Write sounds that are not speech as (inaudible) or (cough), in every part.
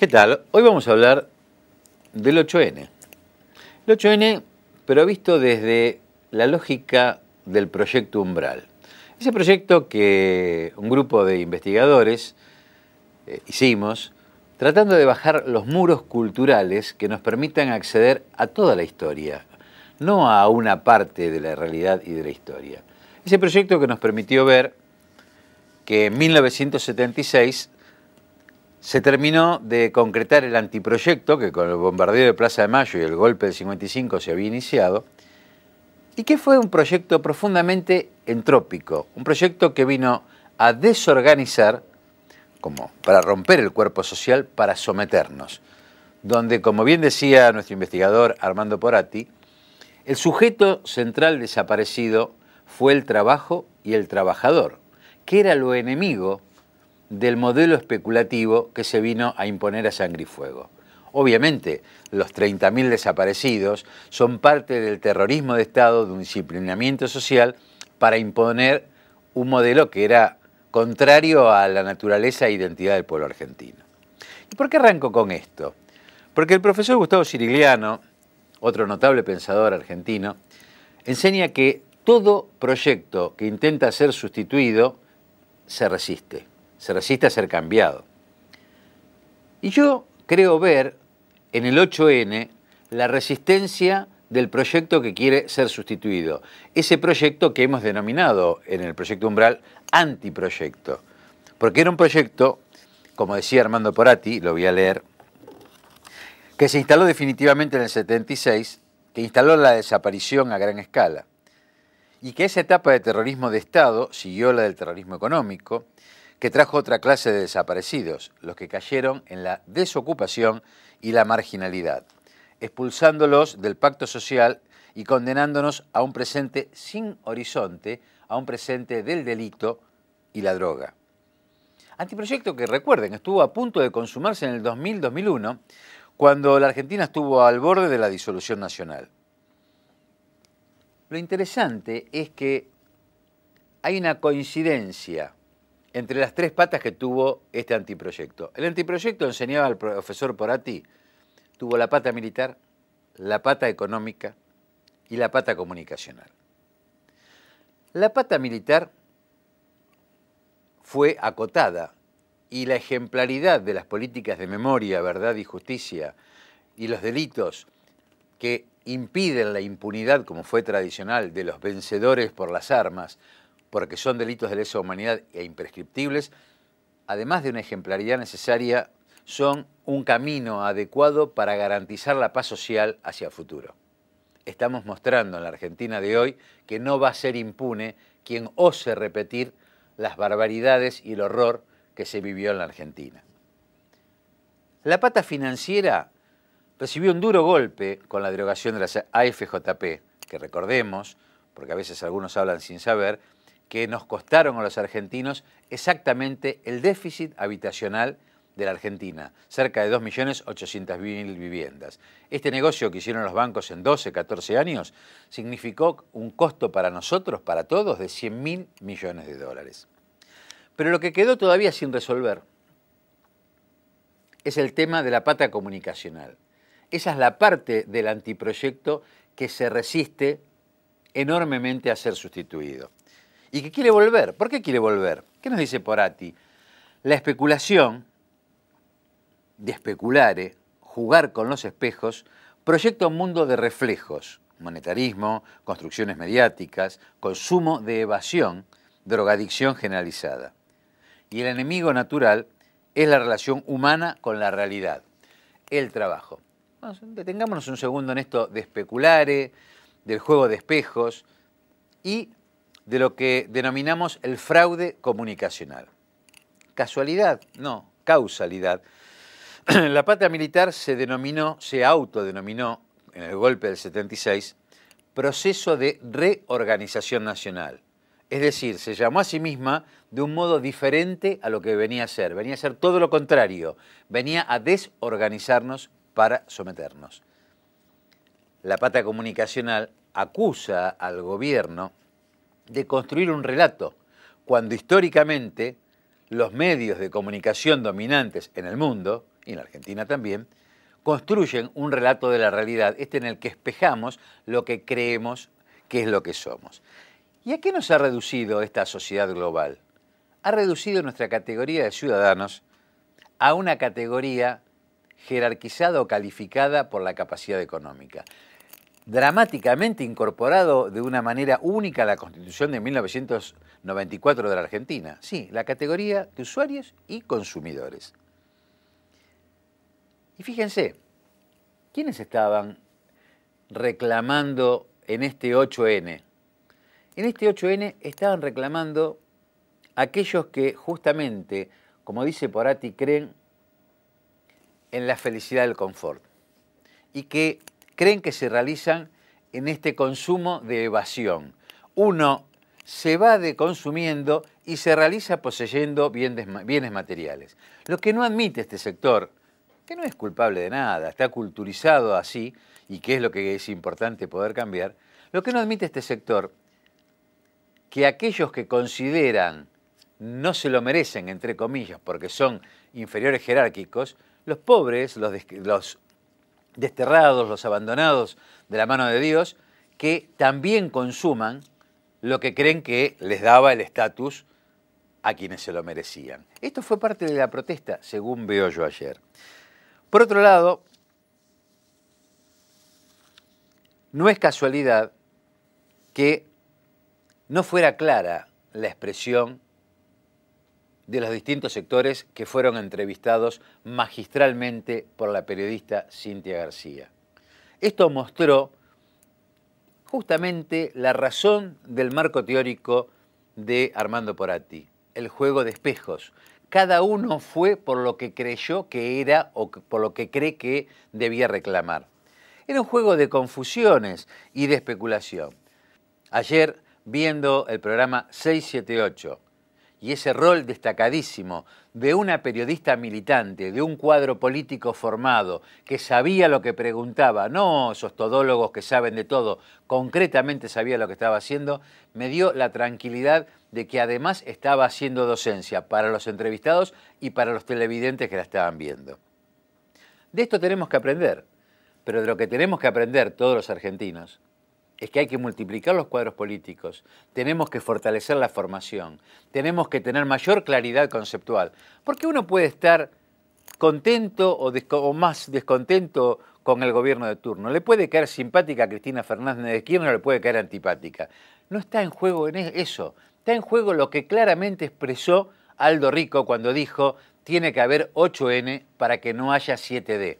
¿Qué tal? Hoy vamos a hablar del 8N. El 8N, pero visto desde la lógica del proyecto Umbral. Ese proyecto que un grupo de investigadores eh, hicimos tratando de bajar los muros culturales que nos permitan acceder a toda la historia, no a una parte de la realidad y de la historia. Ese proyecto que nos permitió ver que en 1976 se terminó de concretar el antiproyecto que con el bombardeo de Plaza de Mayo y el golpe del 55 se había iniciado, y que fue un proyecto profundamente entrópico, un proyecto que vino a desorganizar, como para romper el cuerpo social, para someternos, donde, como bien decía nuestro investigador Armando Poratti, el sujeto central desaparecido fue el trabajo y el trabajador, que era lo enemigo del modelo especulativo que se vino a imponer a sangre y fuego. Obviamente, los 30.000 desaparecidos son parte del terrorismo de Estado, de un disciplinamiento social, para imponer un modelo que era contrario a la naturaleza e identidad del pueblo argentino. ¿Y por qué arranco con esto? Porque el profesor Gustavo Cirigliano, otro notable pensador argentino, enseña que todo proyecto que intenta ser sustituido se resiste se resiste a ser cambiado. Y yo creo ver en el 8N la resistencia del proyecto que quiere ser sustituido. Ese proyecto que hemos denominado en el proyecto Umbral antiproyecto. Porque era un proyecto, como decía Armando Porati, lo voy a leer, que se instaló definitivamente en el 76, que instaló la desaparición a gran escala. Y que esa etapa de terrorismo de Estado siguió la del terrorismo económico, que trajo otra clase de desaparecidos, los que cayeron en la desocupación y la marginalidad, expulsándolos del pacto social y condenándonos a un presente sin horizonte, a un presente del delito y la droga. Antiproyecto que recuerden, estuvo a punto de consumarse en el 2000-2001, cuando la Argentina estuvo al borde de la disolución nacional. Lo interesante es que hay una coincidencia entre las tres patas que tuvo este antiproyecto. El antiproyecto enseñaba al profesor Porati, tuvo la pata militar, la pata económica y la pata comunicacional. La pata militar fue acotada y la ejemplaridad de las políticas de memoria, verdad y justicia y los delitos que impiden la impunidad, como fue tradicional, de los vencedores por las armas, porque son delitos de lesa humanidad e imprescriptibles, además de una ejemplaridad necesaria, son un camino adecuado para garantizar la paz social hacia el futuro. Estamos mostrando en la Argentina de hoy que no va a ser impune quien ose repetir las barbaridades y el horror que se vivió en la Argentina. La pata financiera recibió un duro golpe con la derogación de las AFJP, que recordemos, porque a veces algunos hablan sin saber, que nos costaron a los argentinos exactamente el déficit habitacional de la Argentina, cerca de 2.800.000 viviendas. Este negocio que hicieron los bancos en 12, 14 años significó un costo para nosotros, para todos, de 100.000 millones de dólares. Pero lo que quedó todavía sin resolver es el tema de la pata comunicacional. Esa es la parte del antiproyecto que se resiste enormemente a ser sustituido y qué quiere volver. ¿Por qué quiere volver? ¿Qué nos dice Porati? La especulación, de especulare, eh, jugar con los espejos, proyecta un mundo de reflejos, monetarismo, construcciones mediáticas, consumo de evasión, drogadicción generalizada. Y el enemigo natural es la relación humana con la realidad, el trabajo. detengámonos un segundo en esto de especulare, eh, del juego de espejos y de lo que denominamos el fraude comunicacional. ¿Casualidad? No, causalidad. (clears throat) La pata militar se denominó, se autodenominó en el golpe del 76, proceso de reorganización nacional. Es decir, se llamó a sí misma de un modo diferente a lo que venía a ser. Venía a ser todo lo contrario. Venía a desorganizarnos para someternos. La pata comunicacional acusa al gobierno de construir un relato, cuando históricamente los medios de comunicación dominantes en el mundo, y en la Argentina también, construyen un relato de la realidad, este en el que espejamos lo que creemos que es lo que somos. ¿Y a qué nos ha reducido esta sociedad global? Ha reducido nuestra categoría de ciudadanos a una categoría jerarquizada o calificada por la capacidad económica dramáticamente incorporado de una manera única a la Constitución de 1994 de la Argentina. Sí, la categoría de usuarios y consumidores. Y fíjense, ¿quiénes estaban reclamando en este 8N? En este 8N estaban reclamando aquellos que justamente, como dice Porati, creen en la felicidad del confort y que creen que se realizan en este consumo de evasión. Uno se va de consumiendo y se realiza poseyendo bienes materiales. Lo que no admite este sector, que no es culpable de nada, está culturizado así, y que es lo que es importante poder cambiar, lo que no admite este sector, que aquellos que consideran no se lo merecen, entre comillas, porque son inferiores jerárquicos, los pobres, los, los desterrados, los abandonados de la mano de Dios, que también consuman lo que creen que les daba el estatus a quienes se lo merecían. Esto fue parte de la protesta, según veo yo ayer. Por otro lado, no es casualidad que no fuera clara la expresión de los distintos sectores que fueron entrevistados magistralmente por la periodista Cintia García. Esto mostró justamente la razón del marco teórico de Armando Poratti, el juego de espejos. Cada uno fue por lo que creyó que era o por lo que cree que debía reclamar. Era un juego de confusiones y de especulación. Ayer, viendo el programa 678, y ese rol destacadísimo de una periodista militante, de un cuadro político formado, que sabía lo que preguntaba, no esos todólogos que saben de todo, concretamente sabía lo que estaba haciendo, me dio la tranquilidad de que además estaba haciendo docencia para los entrevistados y para los televidentes que la estaban viendo. De esto tenemos que aprender, pero de lo que tenemos que aprender todos los argentinos es que hay que multiplicar los cuadros políticos, tenemos que fortalecer la formación, tenemos que tener mayor claridad conceptual, porque uno puede estar contento o, más descontento con el gobierno de turno. Le puede caer simpática a Cristina Fernández de Kirchner, le puede caer antipática. No está en juego en e-, eso, está en juego lo que claramente expresó Aldo Rico cuando dijo tiene que haber 8N para que no haya 7D.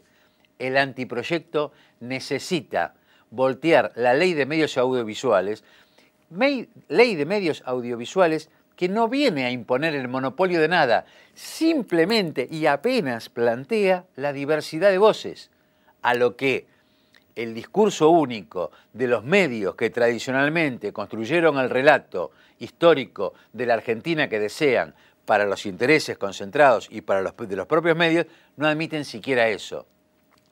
El antiproyecto necesita voltear la ley de medios audiovisuales, ley de medios audiovisuales que no viene a imponer el monopolio de nada, simplemente y apenas plantea la diversidad de voces, a lo que el discurso único de los medios que tradicionalmente construyeron el relato histórico de la Argentina que desean para los intereses concentrados y para los de los propios medios, no admiten siquiera eso.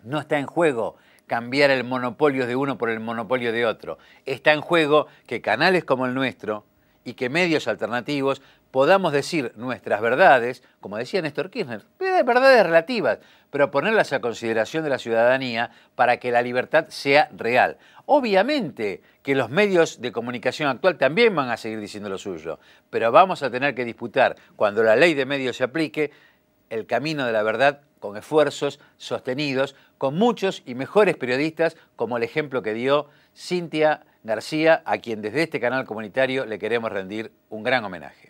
No está en juego cambiar el monopolio de uno por el monopolio de otro. Está en juego que canales como el nuestro y que medios alternativos podamos decir nuestras verdades, como decía Néstor Kirchner, verdades relativas, pero ponerlas a consideración de la ciudadanía para que la libertad sea real. Obviamente que los medios de comunicación actual también van a seguir diciendo lo suyo, pero vamos a tener que disputar, cuando la ley de medios se aplique, el camino de la verdad con esfuerzos sostenidos, con muchos y mejores periodistas, como el ejemplo que dio Cintia García, a quien desde este canal comunitario le queremos rendir un gran homenaje.